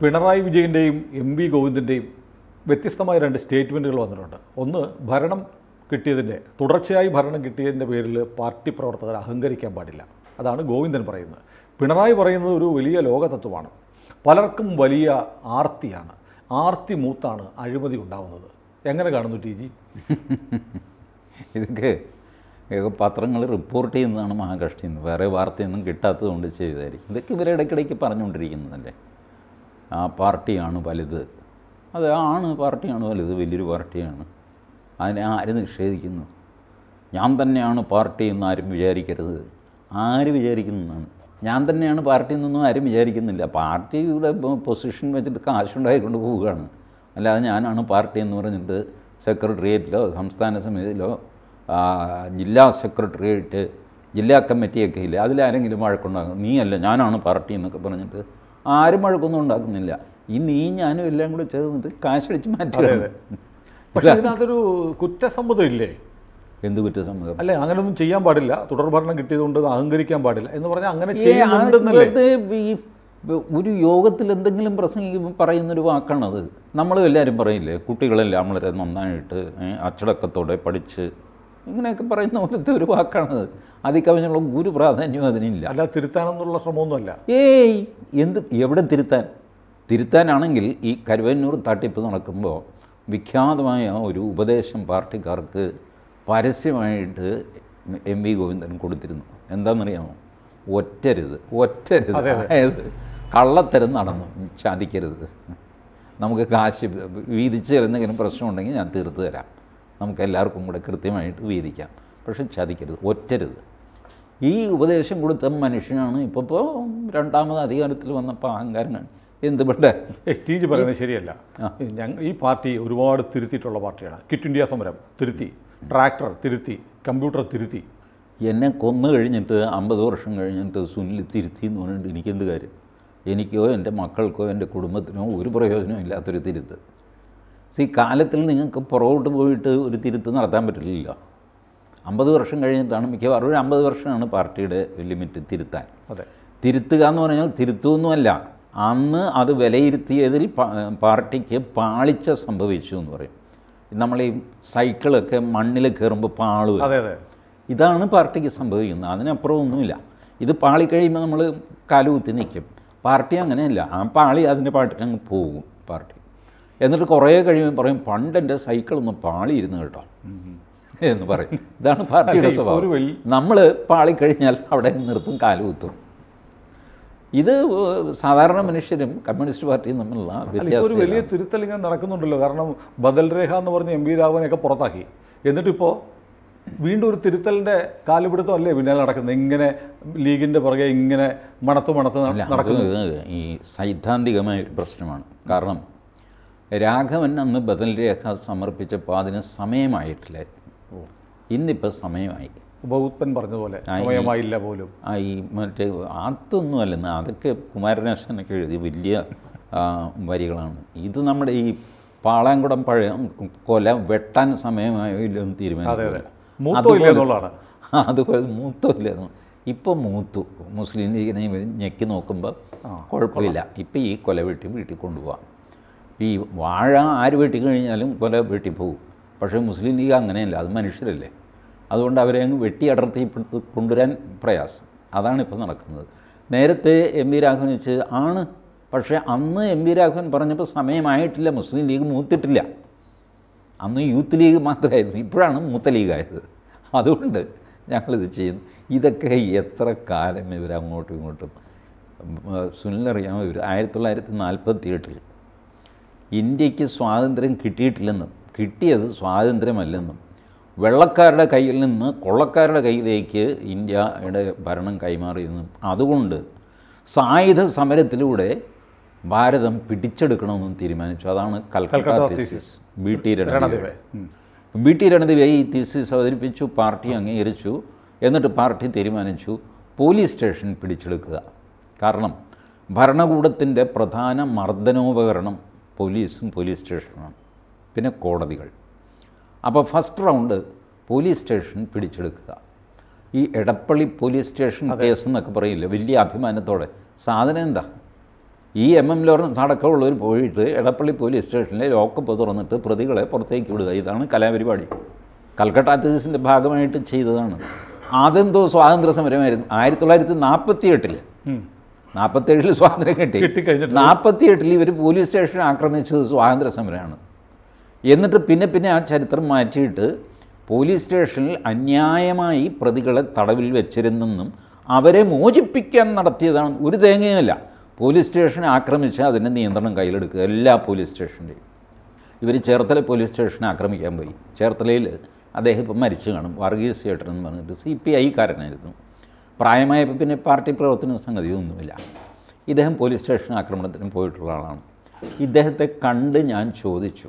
പിണറായി വിജയൻ്റെയും M V ഗോവിന്ദൻ്റെയും വ്യത്യസ്തമായ രണ്ട് സ്റ്റേറ്റ്മെൻറ്റുകൾ വന്നിട്ടുണ്ട് ഒന്ന് ഭരണം കിട്ടിയതിൻ്റെ തുടർച്ചയായി ഭരണം കിട്ടിയതിൻ്റെ പേരിൽ പാർട്ടി പ്രവർത്തകർ അഹങ്കരിക്കാൻ പാടില്ല അതാണ് ഗോവിന്ദൻ പറയുന്നത് പിണറായി പറയുന്നത് ഒരു വലിയ ലോകതത്വമാണ് പലർക്കും വലിയ ആർത്തിയാണ് ആർത്തി മൂത്താണ് അഴിമതി ഉണ്ടാവുന്നത് എങ്ങനെ കാണുന്നു ടി ജി ഇതൊക്കെ പത്രങ്ങൾ റിപ്പോർട്ട് ചെയ്യുന്നതാണ് മഹാകഷ്ടി വേറെ വാർത്തയൊന്നും കിട്ടാത്തതുകൊണ്ട് ചെയ്തായിരിക്കും ഇതൊക്കെ ഇവരെ ഇടയ്ക്കിടയ്ക്ക് പറഞ്ഞുകൊണ്ടിരിക്കുന്നതല്ലേ ആ പാർട്ടിയാണ് വലുത് അത് ആണ് പാർട്ടിയാണ് വലുത് വലിയൊരു പാർട്ടിയാണ് അതിനെ ആര് നിഷേധിക്കുന്നു ഞാൻ തന്നെയാണ് പാർട്ടി എന്ന് ആരും വിചാരിക്കരുത് ആര് വിചാരിക്കുന്നതാണ് ഞാൻ തന്നെയാണ് പാർട്ടി എന്നൊന്നും ആരും വിചാരിക്കുന്നില്ല പാർട്ടിയുടെ പൊസിഷൻ വെച്ചിട്ട് കാശുണ്ടായിക്കൊണ്ട് പോവുകയാണ് അല്ലാതെ ഞാനാണ് പാർട്ടി എന്ന് പറഞ്ഞിട്ട് സെക്രട്ടേറിയറ്റിലോ സംസ്ഥാന സമിതിയിലോ ജില്ലാ സെക്രട്ടേറിയറ്റ് ജില്ലാ കമ്മിറ്റിയൊക്കെ ഇല്ല അതിലാരെങ്കിലും വഴക്കുണ്ടാകും നീയല്ല ഞാനാണ് പാർട്ടി എന്നൊക്കെ പറഞ്ഞിട്ട് ആരും വഴക്കൊന്നും ഉണ്ടാക്കുന്നില്ല ഈ നീ ഞാനും എല്ലാം കൂടി ചേർന്നിട്ട് കാശടിച്ച് മാറ്റുകയാണ് പക്ഷേ ഇതിനകത്തൊരു കുറ്റസമ്മതം ഇല്ലേ എന്ത് കുറ്റസമ്മതം അല്ലെ അങ്ങനൊന്നും ചെയ്യാൻ പാടില്ല തുടർഭരണം കിട്ടിയതുകൊണ്ട് അഹങ്കരിക്കാൻ പാടില്ല എന്ന് പറഞ്ഞാൽ അങ്ങനെ ഈ ഒരു യോഗത്തിൽ എന്തെങ്കിലും പ്രസംഗിക്കുമ്പോൾ പറയുന്നൊരു വാക്കാണത് നമ്മളും എല്ലാവരും പറയില്ലേ കുട്ടികളെല്ലാം വളരെ നന്നായിട്ട് അച്ചടക്കത്തോടെ പഠിച്ച് ഇങ്ങനെയൊക്കെ പറയുന്ന പോലത്തെ ഒരു വാക്കാണത് അതിൽ കവിഞ്ഞുള്ള ഒരു പ്രാധാന്യവും അതിനില്ല അല്ല തിരുത്താനെന്നുള്ള ശ്രമമൊന്നുമല്ല ഏയ് എന്ത് എവിടെ തിരുത്താൻ തിരുത്താനാണെങ്കിൽ ഈ കരുവന്നൂർ തട്ടിപ്പ് നടക്കുമ്പോൾ വിഖ്യാതമായ ഒരു ഉപദേശം പാർട്ടിക്കാർക്ക് പരസ്യമായിട്ട് എം വി ഗോവിന്ദൻ കൊടുത്തിരുന്നു എന്താണെന്നറിയാമോ ഒറ്റരുത് ഒറ്റരുത് അതായത് കള്ളത്തരം നടന്നു ചതിക്കരുത് നമുക്ക് കാശ് വീതിച്ച് തരുന്നെങ്കിലും പ്രശ്നമുണ്ടെങ്കിൽ ഞാൻ തീർത്തു തരാം നമുക്ക് എല്ലാവർക്കും കൂടെ കൃത്യമായിട്ട് വീതിക്കാം പക്ഷെ ചതിക്കരുത് ഒറ്റരുത് ഈ ഉപദേശം കൊടുത്ത മനുഷ്യനാണ് ഇപ്പോൾ ഇപ്പോൾ രണ്ടാമത് അധികാരത്തിൽ വന്നപ്പോൾ അഹങ്കാരനാണ് എന്ത് പറ്റേ ടീജ് പറയുന്നത് ശരിയല്ല ഞങ്ങൾ ഈ പാർട്ടി ഒരുപാട് തിരുത്തിയിട്ടുള്ള പാർട്ടിയാണ് കിറ്റ് ഇന്ത്യ സമരം തിരുത്തി ട്രാക്ടർ തിരുത്തി കമ്പ്യൂട്ടർ തിരുത്തി എന്നെ കൊന്നു കഴിഞ്ഞിട്ട് അമ്പത് വർഷം കഴിഞ്ഞിട്ട് സുനിൽ തിരുത്തി എന്ന് പറഞ്ഞിട്ട് എനിക്കെന്ത് കാര്യം എനിക്കോ എൻ്റെ മക്കൾക്കോ എൻ്റെ കുടുംബത്തിനോ ഒരു പ്രയോജനവും ഇല്ലാത്തൊരു തിരുത്ത് സി കാലത്തിൽ നിങ്ങൾക്ക് പുറകോട്ട് പോയിട്ട് ഒരു തിരുത്ത് നടത്താൻ പറ്റില്ലല്ലോ അമ്പത് വർഷം കഴിഞ്ഞിട്ടാണ് മിക്കവാറും ഒരു അമ്പത് വർഷമാണ് പാർട്ടിയുടെ ലിമിറ്റ് തിരുത്താൻ അതെ തിരുത്തുക എന്ന് പറഞ്ഞാൽ തിരുത്തുമൊന്നുമല്ല അന്ന് അത് വിലയിരുത്തിയതിൽ പാർട്ടിക്ക് പാളിച്ച സംഭവിച്ചു എന്ന് പറയും നമ്മൾ ഈ സൈക്കിളൊക്കെ മണ്ണിൽ കയറുമ്പോൾ പാളുക അതെ അതെ ഇതാണ് പാർട്ടിക്ക് സംഭവിക്കുന്നത് അതിനപ്പുറം ഒന്നുമില്ല ഇത് പാളിക്കഴിയുമ്പോൾ നമ്മൾ കാലുകുത്തി നിൽക്കും പാർട്ടി അങ്ങനെയല്ല ആ പാളി അതിൻ്റെ പാട്ടിന് അങ്ങ് പോകും പാർട്ടി എന്നിട്ട് കുറേ കഴിയുമ്പോൾ പറയും പണ്ട് എൻ്റെ സൈക്കിളൊന്ന് പാളിയിരുന്നു കേട്ടോ എന്ന് പറയും ഇതാണ് പാർട്ടിയുടെ സ്വഭാവം നമ്മൾ പാളിക്കഴിഞ്ഞാൽ അവിടെ നിർത്തും കാലുകുത്തും ഇത് സാധാരണ മനുഷ്യരും കമ്മ്യൂണിസ്റ്റ് പാർട്ടിയും തമ്മിലുള്ള ഒരു വലിയ തിരുത്തൽ ഇങ്ങനെ നടക്കുന്നുണ്ടല്ലോ കാരണം ബദൽരേഖ എന്ന് പറഞ്ഞ എം പി രാഘവനെയൊക്കെ പുറത്താക്കി എന്നിട്ടിപ്പോൾ വീണ്ടും ഒരു തിരുത്തലിൻ്റെ കാലുപിടുത്തം അല്ലേ പിന്നെ നടക്കുന്നത് ഇങ്ങനെ ലീഗിൻ്റെ പുറകെ ഇങ്ങനെ മണത്ത് മണത്ത് നടക്കുന്നത് ഈ സൈദ്ധാന്തികമായ പ്രശ്നമാണ് കാരണം രാഘവൻ അന്ന് ബദൽ രേഖ സമർപ്പിച്ചപ്പോൾ അതിന് സമയമായിട്ടില്ലായിരുന്നു ഇന്നിപ്പോൾ സമയമായി ബൗദ്ധൻ പറഞ്ഞതുപോലെ സമയമായില്ല പോലും ആ ഈ മറ്റേ അതൊന്നും അല്ല അതൊക്കെ കുമാരനാശനൊക്കെ എഴുതി വലിയ വരികളാണ് ഇത് നമ്മുടെ ഈ പാളയംകുടം പഴയ കൊല വെട്ടാൻ സമയമായില്ലെന്ന് തീരുമാനിക്കും അതുപോലെ മൂത്തമില്ല ഇപ്പോൾ മൂത്തു മുസ്ലിം ലീഗിനെ ഞെക്കി നോക്കുമ്പോൾ കുഴപ്പമില്ല ഇപ്പം ഈ കൊല വെട്ടി വീട്ടിൽ കൊണ്ടുപോകാം ഈ വാഴ ആര് വെട്ടി കഴിഞ്ഞാലും കൊല വെട്ടി പോകും പക്ഷേ മുസ്ലിം ലീഗ് അങ്ങനെയല്ല അത് മനുഷ്യരല്ലേ അതുകൊണ്ട് അവരെ അങ്ങ് വെട്ടി അടർത്തിപ്പെടുത്ത് കൊണ്ടുവരാൻ പ്രയാസം അതാണ് നടക്കുന്നത് നേരത്തെ എം വി രാഘവൻ വെച്ച് ആണ് പക്ഷേ അന്ന് എം വി രാഘവൻ പറഞ്ഞപ്പോൾ സമയമായിട്ടില്ല മുസ്ലിം ലീഗ് മൂത്തിട്ടില്ല അന്ന് യൂത്ത് ലീഗ് മാത്രമായിരുന്നു ഇപ്പോഴാണ് മൂത്ത ലീഗായത് അതുകൊണ്ട് ഞങ്ങളിത് ചെയ്യുന്നു ഇതൊക്കെ എത്ര കാലം ഇവർ അങ്ങോട്ടും ഇങ്ങോട്ടും സുനിലറിയാമോ ഇവർ ആയിരത്തി തൊള്ളായിരത്തി നാൽപ്പത്തി എട്ടിൽ ഇന്ത്യക്ക് സ്വാതന്ത്ര്യം കിട്ടിയിട്ടില്ലെന്നും കിട്ടിയത് സ്വാതന്ത്ര്യമല്ലെന്നും വെള്ളക്കാരുടെ കയ്യിൽ നിന്ന് കൊള്ളക്കാരുടെ കയ്യിലേക്ക് ഇന്ത്യയുടെ ഭരണം കൈമാറിയെന്നും അതുകൊണ്ട് സായുധ സമരത്തിലൂടെ ഭാരതം പിടിച്ചെടുക്കണമെന്നും തീരുമാനിച്ചു അതാണ് Calcutta B T Ranadive B T Ranadive ഈ തീസിസ് അവതരിപ്പിച്ചു പാർട്ടി അംഗീകരിച്ചു എന്നിട്ട് പാർട്ടി തീരുമാനിച്ചു പോലീസ് സ്റ്റേഷൻ പിടിച്ചെടുക്കുക കാരണം ഭരണകൂടത്തിൻ്റെ പ്രധാന മർദ്ദനോപകരണം പോലീസും പോലീസ് സ്റ്റേഷനും പിന്നെ കോടതികൾ അപ്പോൾ ഫസ്റ്റ് റൗണ്ട് പോലീസ് സ്റ്റേഷൻ പിടിച്ചെടുക്കുക ഈ എടപ്പള്ളി പോലീസ് സ്റ്റേഷൻ കേസ് എന്നൊക്കെ പറയില്ല വലിയ അഭിമാനത്തോടെ സാധനം എന്താ ഈ എം എം ലോറൻസ് അടക്കമുള്ളവർ പോയിട്ട് എടപ്പള്ളി പോലീസ് സ്റ്റേഷനിലെ ലോക്കപ്പ് തുറന്നിട്ട് പ്രതികളെ പുറത്തേക്ക് വിടുക ഇതാണ് കലാപരിപാടി കൽക്കട്ട അത്തീസിൻ്റെ ഭാഗമായിട്ട് ചെയ്തതാണ് അതെന്തോ സ്വാതന്ത്ര്യ സമരമായിരുന്നു ആയിരത്തി തൊള്ളായിരത്തി നാൽപ്പത്തി എട്ടിൽ നാൽപ്പത്തേഴിൽ സ്വാതന്ത്ര്യം കിട്ടി നാൽപ്പത്തി എട്ടിൽ ഇവർ പോലീസ് സ്റ്റേഷൻ ആക്രമിച്ചത് സ്വാതന്ത്ര്യ സമരമാണ് എന്നിട്ട് പിന്നെ പിന്നെ ആ ചരിത്രം മാറ്റിയിട്ട് പോലീസ് സ്റ്റേഷനിൽ അന്യായമായി പ്രതികളെ തടവിൽ വെച്ചിരുന്നെന്നും അവരെ മോചിപ്പിക്കാൻ നടത്തിയതാണ് ഒരു തേങ്ങയുമല്ല പോലീസ് സ്റ്റേഷൻ ആക്രമിച്ച് അതിൻ്റെ നിയന്ത്രണം കയ്യിലെടുക്കുക എല്ലാ പോലീസ് സ്റ്റേഷൻ്റെയും ഇവർ ചേർത്തല പോലീസ് സ്റ്റേഷനെ ആക്രമിക്കാൻ പോയി ചേർത്തലയിൽ അദ്ദേഹം ഇപ്പം മരിച്ചു കാണും വർഗീസ് ചേട്ടൻ എന്ന് പറഞ്ഞിട്ട് സി പി ഐക്കാരനായിരുന്നു പ്രായമായപ്പോൾ പിന്നെ പാർട്ടി പ്രവർത്തന സംഗതി ഒന്നുമില്ല ഇദ്ദേഹം പോലീസ് സ്റ്റേഷൻ ആക്രമണത്തിന് പോയിട്ടുള്ള ആളാണ് ഇദ്ദേഹത്തെ കണ്ട് ഞാൻ ചോദിച്ചു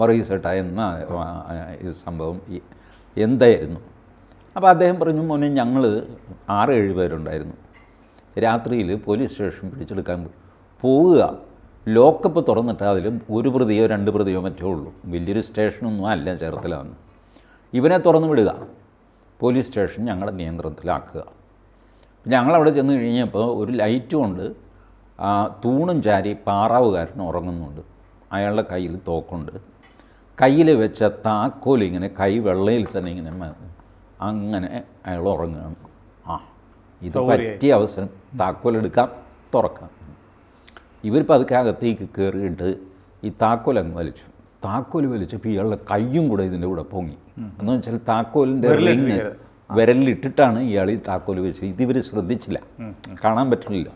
വർഗീസേട്ട എന്ന ഈ സംഭവം എന്തായിരുന്നു അപ്പോൾ അദ്ദേഹം പറഞ്ഞു മോനെ ഞങ്ങൾ ആറ് ഏഴ് പേരുണ്ടായിരുന്നു രാത്രിയിൽ പോലീസ് സ്റ്റേഷൻ പിടിച്ചെടുക്കാൻ പോവുക ലോക്കപ്പ് തുറന്നിട്ട് അതിൽ ഒരു പ്രതിയോ രണ്ട് പ്രതിയോ മറ്റോ ഉള്ളൂ വലിയൊരു സ്റ്റേഷനൊന്നും അല്ല ചേർത്തലാന്ന് ഇവനെ തുറന്നു വിടുക പോലീസ് സ്റ്റേഷൻ ഞങ്ങളുടെ നിയന്ത്രണത്തിലാക്കുക ഞങ്ങളവിടെ ചെന്ന് കഴിഞ്ഞപ്പോൾ ഒരു ലൈറ്റും ഉണ്ട് തൂണും ചാരി പാറാവുകാരൻ ഉറങ്ങുന്നുണ്ട് അയാളുടെ കയ്യിൽ തോക്കുണ്ട് കയ്യിൽ വെച്ച താക്കോൽ ഇങ്ങനെ കൈ വെള്ളയിൽ തന്നെ ഇങ്ങനെ അങ്ങനെ അയാൾ ഉറങ്ങുകയാണ് ആ ഇത് പറ്റിയ അവസരം താക്കോൽ എടുക്കാം തുറക്കാം ഇവരിപ്പോൾ അതൊക്കെ അകത്തേക്ക് കയറിയിട്ട് ഈ താക്കോൽ അങ്ങ് വലിച്ചു താക്കോൽ വലിച്ചപ്പോൾ ഇയാളുടെ കയ്യും കൂടെ ഇതിൻ്റെ കൂടെ പൊങ്ങി എന്ന് വെച്ചാൽ താക്കോലിൻ്റെ റിങ് വിരലിലിട്ടിട്ടാണ് ഇയാൾ ഈ താക്കോൽ വെച്ചത് ഇതിവർ ശ്രദ്ധിച്ചില്ല കാണാൻ പറ്റുന്നില്ല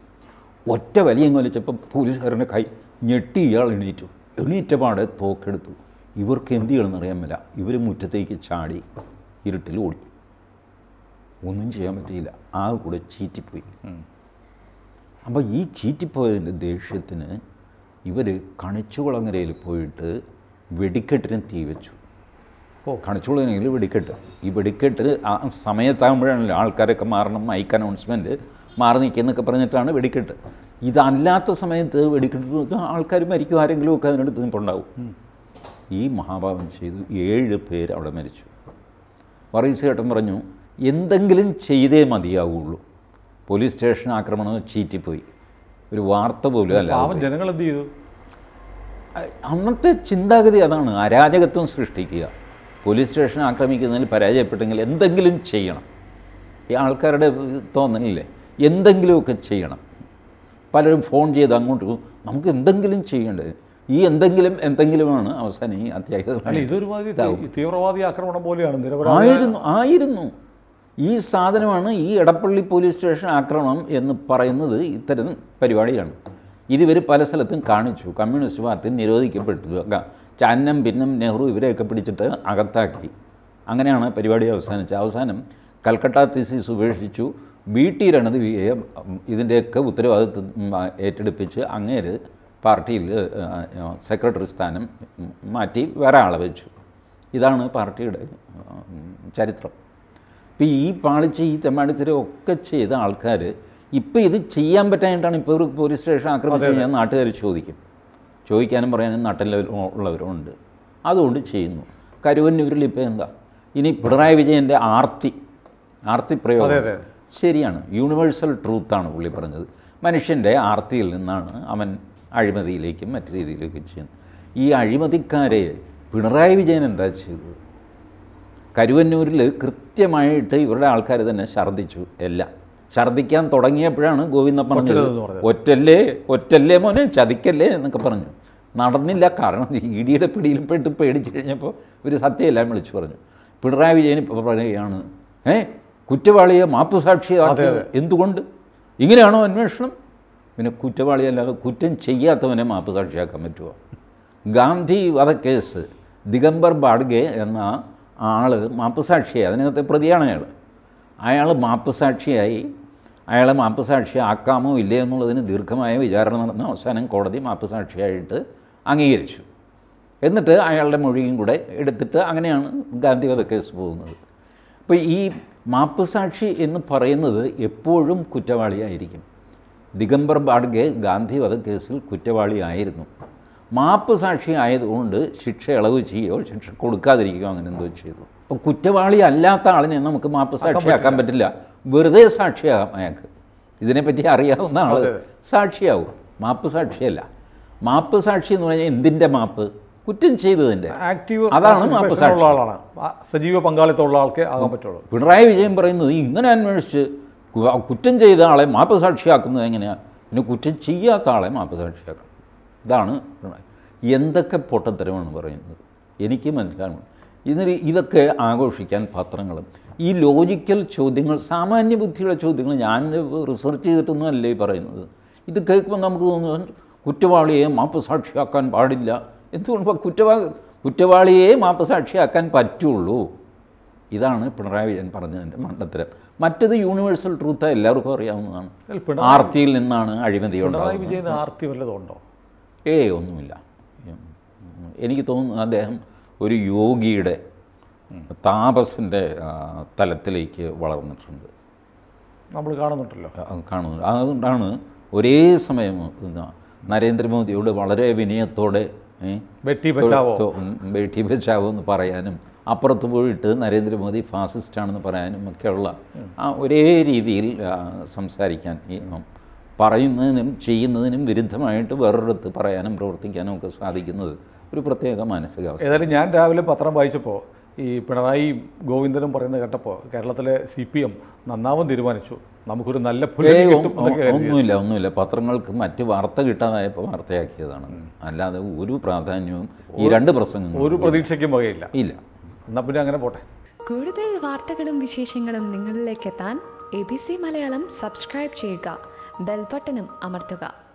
ഒറ്റ വലിയ കൊലിച്ചപ്പോൾ പോലീസുകാരൻ്റെ കൈ ഞെട്ടി ഇയാൾ എണീറ്റു എണീറ്റപാടെ തോക്കെടുത്തു ഇവർക്ക് എന്ത് ചെയ്യണമെന്ന് അറിയാൻ മേല ഇവർ മുറ്റത്തേക്ക് ചാടി ഇരുട്ടിൽ ഓടി ഒന്നും ചെയ്യാൻ പറ്റിയില്ല ആ കൂടെ ചീറ്റിപ്പോയി അപ്പോൾ ഈ ചീറ്റിപ്പോയതിൻ്റെ ദേഷ്യത്തിന് ഇവർ കണിച്ചുകുളങ്ങരയിൽ പോയിട്ട് വെടിക്കെട്ടിന് തീ വെച്ചു കണിച്ചുള്ളിനെങ്കിൽ വെടിക്കെട്ട് ഈ വെടിക്കെട്ട് ആ സമയത്താകുമ്പോഴാണല്ലോ ആൾക്കാരൊക്കെ മാറണം മൈക്ക് അനൗൺസ്മെൻറ്റ് മാറി നിൽക്കുന്നൊക്കെ പറഞ്ഞിട്ടാണ് വെടിക്കെട്ട് ഇതല്ലാത്ത സമയത്ത് വെടിക്കെട്ട് ആൾക്കാർ മരിക്കും ആരെങ്കിലും ഒക്കെ അതിനടുത്ത് നിൽപ്പുണ്ടാവും ഈ മഹാഭാവം ചെയ്തു ഏഴ് പേര് അവിടെ മരിച്ചു വറീസ് ചേട്ടൻ പറഞ്ഞു എന്തെങ്കിലും ചെയ്തേ മതിയാവുള്ളൂ പോലീസ് സ്റ്റേഷൻ ആക്രമണം ചീറ്റിപ്പോയി ഒരു വാർത്ത പോലും അല്ല ജനങ്ങൾ എന്ത് ചെയ്തു അന്നത്തെ ചിന്താഗതി അതാണ് അരാജകത്വം സൃഷ്ടിക്കുക പോലീസ് സ്റ്റേഷൻ ആക്രമിക്കുന്നതിൽ പരാജയപ്പെട്ടെങ്കിൽ എന്തെങ്കിലും ചെയ്യണം ഈ ആൾക്കാരുടെ തോന്നലില്ലേ എന്തെങ്കിലുമൊക്കെ ചെയ്യണം പലരും ഫോൺ ചെയ്ത് അങ്ങോട്ട് നമുക്ക് എന്തെങ്കിലും ചെയ്യേണ്ടത് ഈ എന്തെങ്കിലും എന്തെങ്കിലുമാണ് അവസാനം ഈ അത്യാഹിതം തീവ്രവാദി ആക്രമണം പോലെയാണ് ആയിരുന്നു ആയിരുന്നു ഈ സാധനമാണ് ഈ എടപ്പള്ളി പോലീസ് സ്റ്റേഷൻ ആക്രമണം എന്ന് പറയുന്നത് ഇത്തരം പരിപാടിയാണ് ഇതിവർ പല സ്ഥലത്തും കാണിച്ചു കമ്മ്യൂണിസ്റ്റ് പാർട്ടി നിരോധിക്കപ്പെട്ടു ചാന്നും പിന്നും നെഹ്റു ഇവരെയൊക്കെ പിടിച്ചിട്ട് അകത്താക്കി അങ്ങനെയാണ് പരിപാടി അവസാനിച്ചത് അവസാനം കൽക്കട്ട തീസിസ് ഉപേക്ഷിച്ചു ബി ടി രണദീവിയെ ഇതിൻ്റെയൊക്കെ ഉത്തരവാദിത്വം ഏറ്റെടുപ്പിച്ച് അങ്ങേർ പാർട്ടിയിൽ സെക്രട്ടറി സ്ഥാനം മാറ്റി വേറെ ആളെ വെച്ചു ഇതാണ് പാർട്ടിയുടെ ചരിത്രം ഇപ്പം ഈ പാളിച്ച ഈ തെമ്മാടിത്തരം ഒക്കെ ചെയ്ത ആൾക്കാർ ഇപ്പം ഇത് ചെയ്യാൻ പറ്റാനായിട്ടാണ് ഇപ്പോൾ ഒരു പോലീസ് സ്റ്റേഷൻ ആക്രമിച്ചു കഴിഞ്ഞാൽ നാട്ടുകാർ ചോദിക്കും ചോദിക്കാനും പറയാനും നാട്ടിൽ ഉള്ളവരുണ്ട് അതുകൊണ്ട് ചെയ്യുന്നു കരുവന്നൂരിൽ ഇപ്പോൾ എന്താ ഇനി പിണറായി വിജയൻ്റെ ആർത്തി ആർത്തി പ്രയോഗം ശരിയാണ് യൂണിവേഴ്സൽ ട്രൂത്താണ് പുള്ളി പറഞ്ഞത് മനുഷ്യൻ്റെ ആർത്തിയിൽ നിന്നാണ് അവൻ അഴിമതിയിലേക്കും മറ്റു രീതിയിലേക്കും ചെയ്യുന്നത് ഈ അഴിമതിക്കാരെ പിണറായി വിജയൻ എന്താ ചെയ്തത് കരുവന്നൂരിൽ കൃത്യമായിട്ട് ഇവരുടെ ആൾക്കാർ തന്നെ ഛർദ്ദിച്ചു എല്ലാം ഛർദ്ദിക്കാൻ തുടങ്ങിയപ്പോഴാണ് ഗോവിന്ദ പറഞ്ഞത് ഒറ്റല്ലേ ഒറ്റല്ലേ മോനെ ചതിക്കല്ലേ എന്നൊക്കെ പറഞ്ഞു നടന്നില്ല കാരണം ഇടിയുടെ പിടിയിൽ പെട്ട് പേടിച്ചു കഴിഞ്ഞപ്പോൾ ഒരു സത്യമെല്ലാം വിളിച്ചു പറഞ്ഞു പിണറായി വിജയൻ ഇപ്പോൾ പറയുകയാണ് ഏ കുറ്റവാളിയെ മാപ്പ് സാക്ഷിയാക്കിയത് എന്തുകൊണ്ട് ഇങ്ങനെയാണോ അന്വേഷണം പിന്നെ കുറ്റവാളിയല്ലാതെ കുറ്റം ചെയ്യാത്തവനെ മാപ്പ് സാക്ഷിയാക്കാൻ പറ്റുമോ ഗാന്ധി വധക്കേസ് ദിഗംബർ ബാഡ്ഗെ എന്ന ആൾ മാപ്പ് സാക്ഷിയായി അതിനകത്തെ പ്രതിയാണ് അയാൾ അയാൾ മാപ്പുസാക്ഷിയായി അയാളെ മാപ്പുസാക്ഷി ആക്കാമോ ഇല്ലേ എന്നുള്ളതിന് ദീർഘമായ വിചാരണ നടന്ന അവസാനം കോടതി മാപ്പുസാക്ഷിയായിട്ട് അംഗീകരിച്ചു എന്നിട്ട് അയാളുടെ മൊഴിയും കൂടെ എടുത്തിട്ട് അങ്ങനെയാണ് ഗാന്ധി വധക്കേസ് പോകുന്നത് അപ്പോൾ ഈ മാപ്പുസാക്ഷി എന്ന് പറയുന്നത് എപ്പോഴും കുറ്റവാളിയായിരിക്കും ദിഗംബർ ബാഡ്ഗെ ഗാന്ധി വധക്കേസിൽ കുറ്റവാളിയായിരുന്നു മാപ്പ് സാക്ഷി ആയതുകൊണ്ട് ശിക്ഷ ഇളവ് ചെയ്യുകയോ ശിക്ഷ കൊടുക്കാതിരിക്കുകയോ അങ്ങനെ എന്തോ ചെയ്തു ഇപ്പം കുറ്റവാളി അല്ലാത്ത ആളിനെ നമുക്ക് മാപ്പ് സാക്ഷിയാക്കാൻ പറ്റില്ല വെറുതെ സാക്ഷിയാകാം അയാൾക്ക് ഇതിനെപ്പറ്റി അറിയാവുന്ന ആൾ സാക്ഷിയാവും മാപ്പ് സാക്ഷിയല്ല മാപ്പ് സാക്ഷി എന്ന് പറഞ്ഞാൽ എന്തിൻ്റെ മാപ്പ് കുറ്റം ചെയ്തതിൻ്റെ ആക്റ്റീവ് അതാണ് മാപ്പ് സാക്ഷി സജീവ പങ്കാളിത്തമുള്ള ആൾക്ക് ആകാൻ പറ്റുള്ളൂ പിണറായി വിജയൻ പറയുന്നത് ഇങ്ങനെ അന്വേഷിച്ച് കുറ്റം ചെയ്ത ആളെ മാപ്പ് സാക്ഷിയാക്കുന്നത് എങ്ങനെയാണ് പിന്നെ കുറ്റം ചെയ്യാത്ത ആളെ മാപ്പ് സാക്ഷിയാക്കണം ഇതാണ് എന്തൊക്കെ പൊട്ടത്തരമാണ് പറയുന്നത് എനിക്ക് മനസ്സിലാകുന്നത് ഇതിന് ഇതൊക്കെ ആഘോഷിക്കാൻ പത്രങ്ങളും ഈ ലോജിക്കൽ ചോദ്യങ്ങൾ സാമാന്യ ബുദ്ധിയുടെ ചോദ്യങ്ങൾ ഞാൻ റിസർച്ച് ചെയ്തിട്ടൊന്നുമല്ലേ അല്ലേ പറയുന്നത് ഇത് കേൾക്കുമ്പോൾ നമുക്ക് തോന്നുന്നു കുറ്റവാളിയെ മാപ്പസാക്ഷിയാക്കാൻ പാടില്ല എന്തുകൊണ്ട് കുറ്റവാ കുറ്റവാളിയെ മാപ്പസാക്ഷിയാക്കാൻ പറ്റുള്ളൂ ഇതാണ് പിണറായി വിജയൻ പറഞ്ഞതിൻ്റെ മണ്ടത്തരം മറ്റത് യൂണിവേഴ്സൽ ട്രൂത്ത് എല്ലാവർക്കും അറിയാവുന്നതാണ് ആർത്തിയിൽ നിന്നാണ് അഴിമതി പിണറായി ഏയ് ഒന്നുമില്ല എനിക്ക് തോന്നുന്നു അദ്ദേഹം ഒരു യോഗിയുടെ താപസിൻ്റെ തലത്തിലേക്ക് വളർന്നിട്ടുണ്ട് നമ്മൾ കാണുന്നുണ്ടല്ലോ കാണുന്നു അതുകൊണ്ടാണ് ഒരേ സമയം നരേന്ദ്രമോദിയോട് വളരെ വിനയത്തോടെ ബേട്ടി ബച്ചാവോ എന്ന് പറയാനും അപ്പുറത്ത് പോയിട്ട് നരേന്ദ്രമോദി ഫാസിസ്റ്റാണെന്ന് പറയാനും ഒക്കെയുള്ള ആ ഒരേ രീതിയിൽ സംസാരിക്കാൻ പറയുന്നതിനും ചെയ്യുന്നതിനും വിരുദ്ധമായിട്ട് വേറൊരിടത്ത് പറയാനും പ്രവർത്തിക്കാനും ഒക്കെ സാധിക്കുന്നത് ഒരു പ്രത്യേക മാനസികാവസ്ഥ ഏതായാലും ഞാൻ രാവിലെ പത്രം വായിച്ചപ്പോൾ ഈ പിണറായി ഗോവിന്ദനും പറയുന്ന കേട്ടപ്പോൾ കേരളത്തിലെ സി പി എം നന്നാവും തീരുമാനിച്ചു നമുക്കൊരു നല്ല ഒന്നുമില്ല ഒന്നുമില്ല പത്രങ്ങൾക്ക് മറ്റ് വാർത്ത കിട്ടാതായപ്പോൾ വാർത്തയാക്കിയതാണ് അല്ലാതെ ഒരു പ്രാധാന്യവും ഈ രണ്ട് പ്രസംഗം ഒരു പ്രതീക്ഷയ്ക്കും വകയില്ല ഇല്ല എന്നാൽ പിന്നെ അങ്ങനെ പോട്ടെ കൂടുതൽ വാർത്തകളും വിശേഷങ്ങളും നിങ്ങളിലേക്ക് എത്താൻ A B C Malayalam subscribe ചെയ്യുക ബെൽബട്ടനും അമർത്തുക